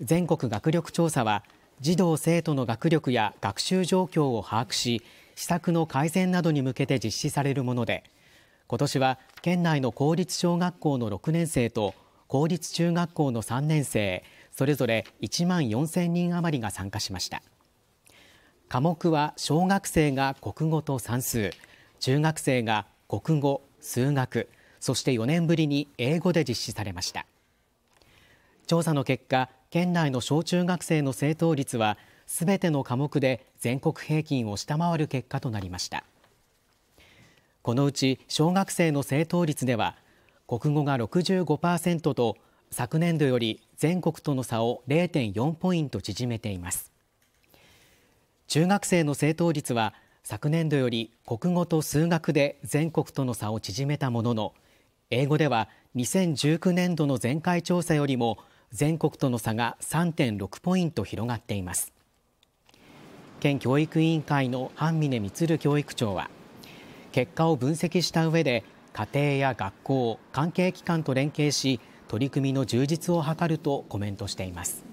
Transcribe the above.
全国学力調査は児童生徒の学力や学習状況を把握し施策の改善などに向けて実施されるもので今年は県内の公立小学校の6年生と公立中学校の3年生それぞれ1万4000人余りが参加しました科目は小学生が国語と算数中学生が国語数学そして4年ぶりに英語で実施されました調査の結果県内の小中学生の正答率はすべての科目で全国平均を下回る結果となりました。このうち小学生の正答率では国語が65%と昨年度より全国との差を0.4ポイント縮めています中学生の正答率は昨年度より国語と数学で全国との差を縮めたものの英語では2019年度の前回調査よりも全国との差が3.6ポイント広がっています県教育委員会の半峰光教育長は結果を分析した上で家庭や学校関係機関と連携し取り組みの充実を図るとコメントしています